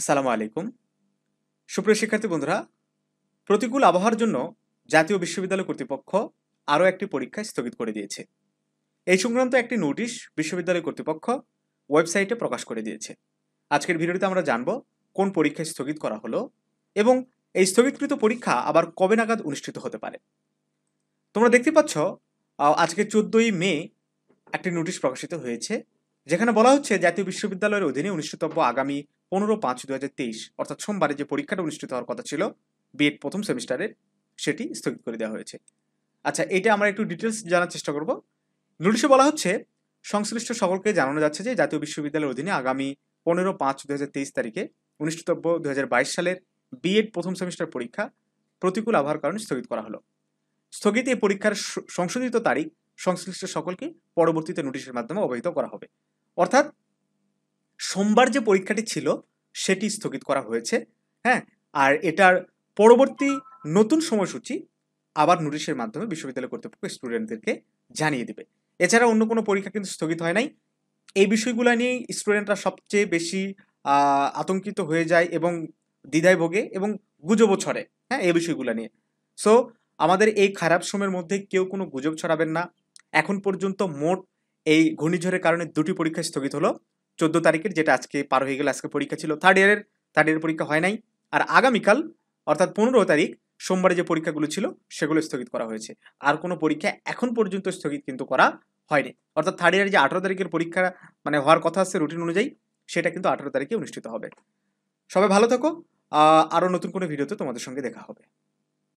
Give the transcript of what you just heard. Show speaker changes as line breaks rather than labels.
আসসালামু আলাইকুম সুপ্রিয় শিক্ষার্থী বন্ধুরা প্রতিকূল আবহাওয়ার জন্য জাতীয় বিশ্ববিদ্যালয় কর্তৃপক্ষ আরও একটি পরীক্ষা স্থগিত করে দিয়েছে এই সংক্রান্ত একটি নোটিশ বিশ্ববিদ্যালয় কর্তৃপক্ষ ওয়েবসাইটে প্রকাশ করে দিয়েছে আজকের ভিডিওতে আমরা জানব কোন পরীক্ষা স্থগিত করা হলো এবং এই স্থগিতকৃত পরীক্ষা আবার কবে নাগাদ অনুষ্ঠিত হতে পারে তোমরা দেখতে পাচ্ছ আজকে চোদ্দোই মে একটি নোটিশ প্রকাশিত হয়েছে যেখানে বলা হচ্ছে জাতীয় বিশ্ববিদ্যালয়ের অধীনে অনুষ্ঠিতব্য আগামী পনেরো পাঁচ দু তেইশ অর্থাৎ সোমবারে যে পরীক্ষাটা অনুষ্ঠিত হওয়ার কথা ছিল বিএড প্রথম সেমিস্টারের সেটি স্থগিত করে দেওয়া হয়েছে আচ্ছা এটা আমরা একটু ডিটেলস জানার চেষ্টা করব নোটিশে বলা হচ্ছে সংশ্লিষ্ট সকলকে জানানো যাচ্ছে যে জাতীয় বিশ্ববিদ্যালয়ের অধীনে আগামী পনেরো পাঁচ দু হাজার তেইশ তারিখে অনুষ্ঠিতব্য দু হাজার বাইশ সালের বিএড প্রথম সেমিস্টার পরীক্ষা প্রতিকূল আবহাওয়ার কারণে স্থগিত করা হলো স্থগিত এই পরীক্ষার সংশোধিত তারিখ সংশ্লিষ্ট সকলকে পরবর্তীতে নোটিশের মাধ্যমে অবহিত করা হবে অর্থাৎ সোমবার যে পরীক্ষাটি ছিল সেটি স্থগিত করা হয়েছে হ্যাঁ আর এটার পরবর্তী নতুন সময়সূচি আবার নোটিশের মাধ্যমে বিশ্ববিদ্যালয় কর্তৃপক্ষ স্টুডেন্টদেরকে জানিয়ে দেবে এছাড়া অন্য কোনো পরীক্ষা কিন্তু স্থগিত হয় নাই এই বিষয়গুলো নিয়েই স্টুডেন্টরা সবচেয়ে বেশি আতঙ্কিত হয়ে যায় এবং দ্বিধায় ভোগে এবং গুজবও ছড়ে হ্যাঁ এই বিষয়গুলো নিয়ে সো আমাদের এই খারাপ সময়ের মধ্যে কেউ কোনো গুজব ছড়াবেন না এখন পর্যন্ত মোট এই ঘূর্ণিঝড়ের কারণে দুটি পরীক্ষা স্থগিত হলো চোদ্দ তারিখের যেটা আজকে পার হয়ে গেল আজকে পরীক্ষা ছিল থার্ড ইয়ারের থার্ড ইয়ারের পরীক্ষা হয় নাই আর আগামীকাল অর্থাৎ পনেরো তারিখ সোমবারে যে পরীক্ষাগুলো ছিল সেগুলো স্থগিত করা হয়েছে আর কোনো পরীক্ষা এখন পর্যন্ত স্থগিত কিন্তু করা হয়নি অর্থাৎ থার্ড ইয়ারের যে আঠারো তারিখের পরীক্ষা মানে হওয়ার কথা আছে রুটিন অনুযায়ী সেটা কিন্তু আঠারো তারিখে অনুষ্ঠিত হবে সবাই ভালো থাকো আরও নতুন কোনো ভিডিওতে তোমাদের সঙ্গে দেখা হবে